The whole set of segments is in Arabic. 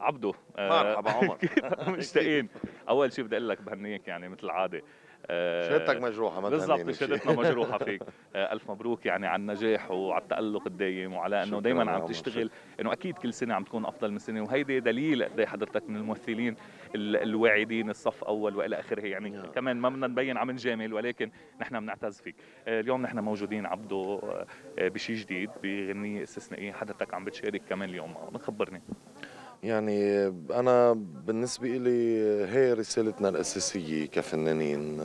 عبده آه، مرحبا عمر مشتاقين اول شيء بدي اقول لك بهنيك يعني مثل العاده آه، شهادتك مجروحه ما بالضبط شهادتنا مجروحه فيك آه، الف مبروك يعني على النجاح وعلى التالق الدايم وعلى انه دائما عم تشتغل انه اكيد كل سنه عم تكون افضل من سنه وهيدي دليل قد إيه حضرتك من الممثلين الواعدين الصف اول والى اخره يعني نعم. كمان ما بدنا نبين عم نجامل ولكن نحن بنعتز فيك اليوم نحن موجودين عبده بشيء جديد بغنيه استثنائيه حضرتك عم بتشارك كمان اليوم خبرني يعني أنا بالنسبة لي هي رسالتنا الأساسية كفنانين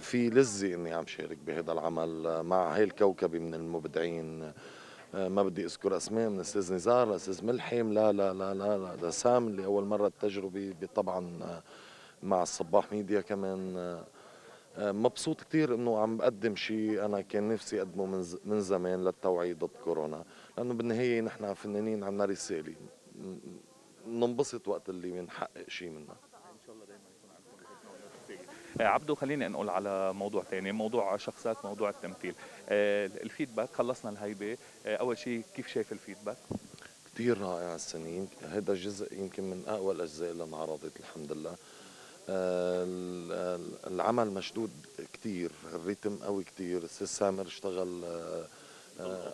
في لذة إني عم شارك بهذا العمل مع هاي الكوكبة من المبدعين ما بدي أذكر أسماء من استاذ نزار لاستاذ ملحم لا لا لا لا لسام اللي أول مرة التجربة طبعا مع الصباح ميديا كمان مبسوط كثير انه عم بقدم شيء انا كان نفسي اقدمه من زمان للتوعيه ضد كورونا لانه بالنهايه نحن فنانين عندنا رساله ننبسط وقت اللي بنحقق شيء منها ان شاء الله دائما عبدو خليني انقل على موضوع ثاني موضوع شخصيات موضوع التمثيل إيه، الفيدباك خلصنا الهيبه إيه، اول شيء كيف شايف الفيدباك كثير رائع السنين هذا جزء يمكن من اقوى الاجزاء اللي انعرضت الحمد لله إيه، العمل مشدود كثير الريتم قوي كثير السيس سامر اشتغل آه،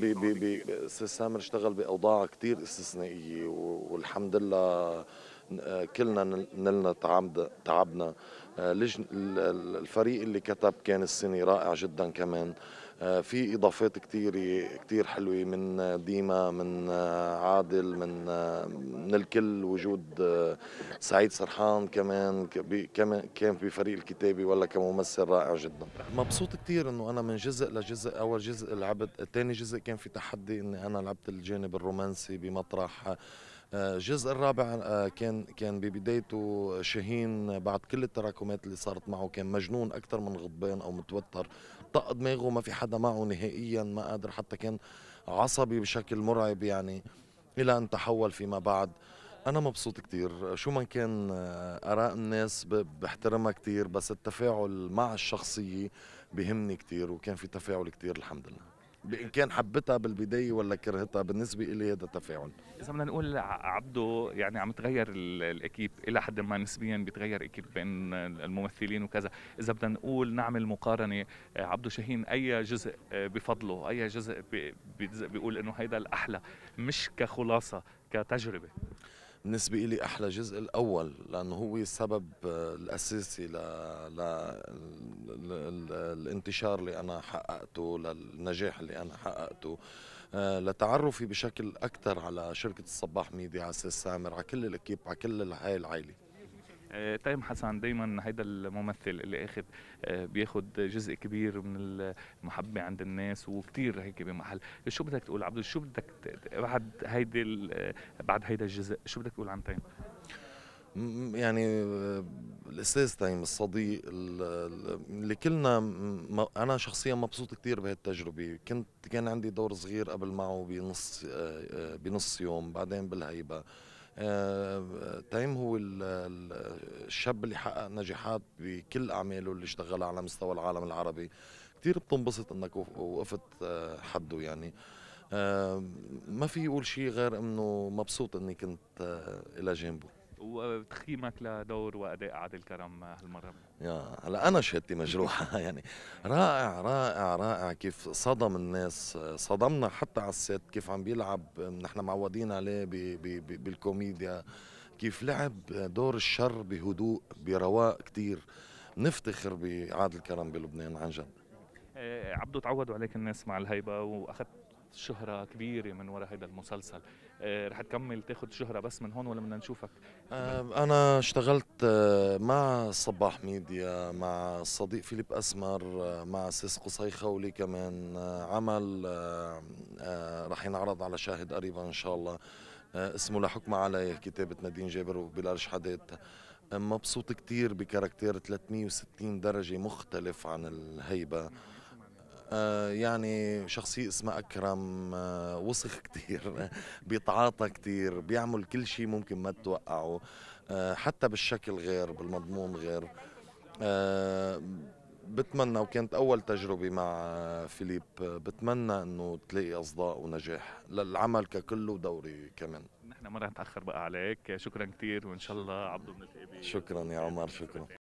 بي بي بي استاذ سامر اشتغل باوضاع كثير استثنائيه والحمد لله آه، كلنا نلنا تعبنا آه، الفريق اللي كتب كان السنه رائع جدا كمان في اضافات كثيره كثير حلوه من ديما من عادل من من الكل وجود آه، سعيد سرحان كمان كمان كان بفريق الكتابي ولا كممثل رائع جدا مبسوط كثير انه انا من جزء لجزء اول جزء لعبت ثاني جزء كان في تحدي اني انا لعبت الجانب الرومانسي بمطرح الجزء آه، الرابع آه، كان كان ببدايته شاهين بعد كل التراكمات اللي صارت معه كان مجنون اكثر من غضبان او متوتر طق دماغه ما في حدا معه نهائيا ما قادر حتى كان عصبي بشكل مرعب يعني إلى أن تحول فيما بعد أنا مبسوط كتير شو ما كان آه، آراء الناس بحترمها كتير بس التفاعل مع الشخصية بهمني كتير وكان في تفاعل كتير الحمد لله بان كان حبتها بالبدايه ولا كرهتها بالنسبه لي هذا تفاعل اذا بدنا نقول عبده يعني عم تغير الاكيب الى حد ما نسبيا بتغير اكيب بين الممثلين وكذا اذا بدنا نقول نعمل مقارنه آه، عبده شاهين اي جزء آه، بفضله اي جزء بيقول انه هيدا الاحلى مش كخلاصه كتجربه بالنسبة لي أحلى جزء الأول لأنه هو السبب آه، الأساسي ل... ل... للانتشار اللي أنا حققته للنجاح اللي أنا حققته آه، لتعرفي بشكل أكثر على شركة الصباح ميديا على أساس سامر على كل الأكيب على كل هاي العائلة تيم آه، طيب حسن دايما هيدا الممثل اللي اخذ آه، بياخذ جزء كبير من المحبه عند الناس وكثير هيك بمحل شو بدك تقول عبد شو بدك بعد هيدي بعد هيدا الجزء شو بدك تقول عن تيم طيب؟ يعني الاستاذ تيم الصديق اللي كلنا انا شخصيا مبسوط كثير بهالتجربه كنت كان عندي دور صغير قبل معه بنص آه، آه، بنص يوم بعدين بالهيبه آه، تيم هو الشاب اللي حقق نجاحات بكل اعماله اللي اشتغلها على مستوى العالم العربي كثير بتنبسط انك وقفت حده يعني ما في يقول شيء غير انه مبسوط اني كنت الى جانبه وتقييمك لدور واداء عادل كرم هالمره يا هلا انا شهادتي مجروحه يعني رائع رائع رائع كيف صدم الناس صدمنا حتى على السيت كيف عم بيلعب نحن معودين عليه بي بي بي بالكوميديا كيف لعب دور الشر بهدوء برواء كتير نفتخر بعادل كرم بلبنان عن جد إيه، عبدو تعودوا عليك الناس مع الهيبه واخذت شهرة كبيرة من وراء هذا المسلسل آه، رح تكمل تاخذ شهرة بس من هون ولا بدنا نشوفك أنا اشتغلت آه، مع صباح ميديا مع الصديق فيليب أسمر آه، مع سيس قصي خولي كمان عمل رح ينعرض على شاهد قريبا إن شاء الله اسمه لا حكم عليه كتابة نادين جابر وبلال شحدات مبسوط كتير بكاركتير 360 درجة مختلف عن الهيبة آه، يعني شخصية اسمها أكرم آه، وسخ كتير بيتعاطى كتير بيعمل كل شيء ممكن ما تتوقعه آه، حتى بالشكل غير بالمضمون غير بتمنى وكانت أول تجربة مع فيليب بتمنى أنه تلاقي أصداء ونجاح للعمل ككله ودوري كمان نحن ما رح نتأخر بقى عليك شكرا كتير وإن شاء الله عبده بنلتقي شكرا يا عمر شكرا